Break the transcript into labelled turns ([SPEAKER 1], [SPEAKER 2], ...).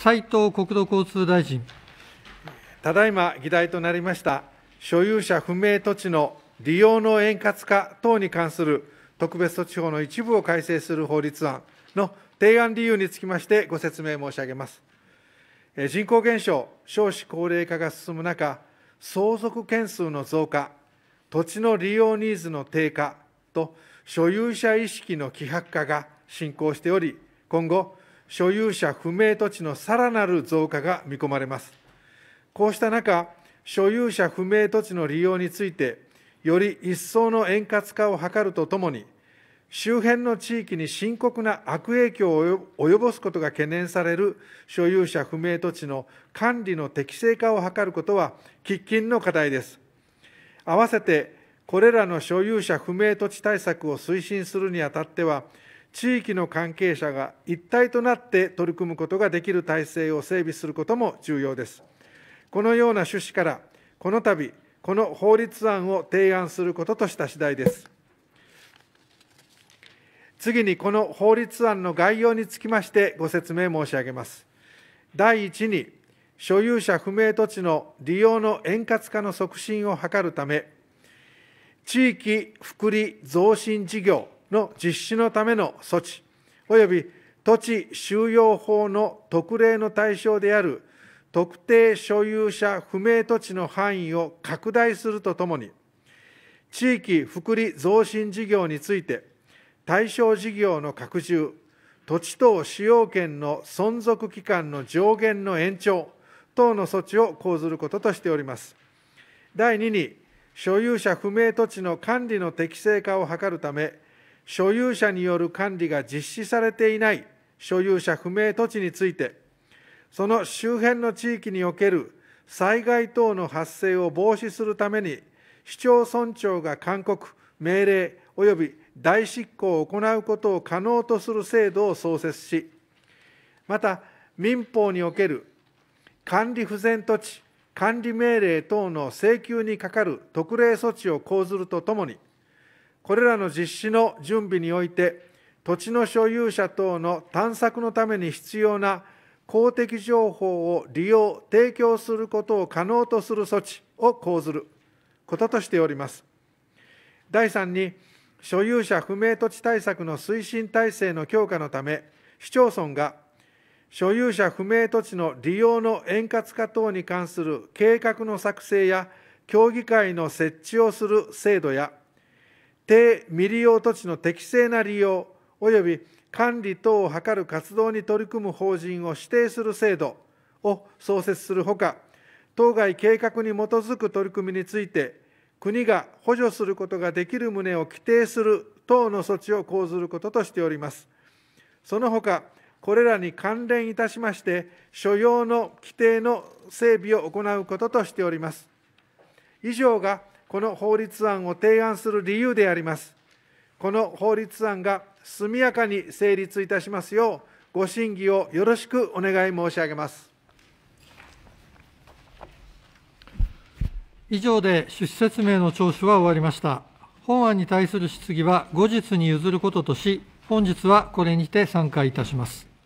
[SPEAKER 1] 斉藤国土交通大臣。ただいま議題となりました、所有者不明土地の利用の円滑化等に関する特別措置法の一部を改正する法律案の提案理由につきましてご説明申し上げます。人口減少、少子高齢化が進む中、相続件数の増加、土地の利用ニーズの低下と所有者意識の希薄化が進行しており、今後、所有者不明土地のさらなる増加が見込まれます。こうした中、所有者不明土地の利用について、より一層の円滑化を図るとともに、周辺の地域に深刻な悪影響を及ぼすことが懸念される所有者不明土地の管理の適正化を図ることは喫緊の課題です。併せて、これらの所有者不明土地対策を推進するにあたっては、地域の関係者が一体となって取り組むことができる体制を整備することも重要です。このような趣旨から、この度、この法律案を提案することとした次第です。次に、この法律案の概要につきましてご説明申し上げます。第一に、所有者不明土地の利用の円滑化の促進を図るため、地域福利増進事業、の実施のための措置、及び土地収容法の特例の対象である特定所有者不明土地の範囲を拡大するとともに、地域福利増進事業について、対象事業の拡充、土地等使用権の存続期間の上限の延長等の措置を講ずることとしております。第2に、所有者不明土地の管理の適正化を図るため、所有者による管理が実施されていない所有者不明土地について、その周辺の地域における災害等の発生を防止するために、市町村長が勧告、命令及び代執行を行うことを可能とする制度を創設し、また民法における管理不全土地、管理命令等の請求にかかる特例措置を講ずるとともに、これらの実施の準備において、土地の所有者等の探索のために必要な公的情報を利用・提供することを可能とする措置を講ずることとしております。第3に、所有者不明土地対策の推進体制の強化のため、市町村が所有者不明土地の利用の円滑化等に関する計画の作成や協議会の設置をする制度や低未利用土地の適正な利用及び管理等を図る活動に取り組む法人を指定する制度を創設するほか、当該計画に基づく取り組みについて、国が補助することができる旨を規定する等の措置を講ずることとしております。その他、これらに関連いたしまして、所要の規定の整備を行うこととしております。以上がこの法律案を提案する理由であります。この法律案が速やかに成立いたしますよう、ご審議をよろしくお願い申し上げます。以上で趣旨説明の聴取は終わりました。本案に対する質疑は後日に譲ることとし、本日はこれにて散会いたします。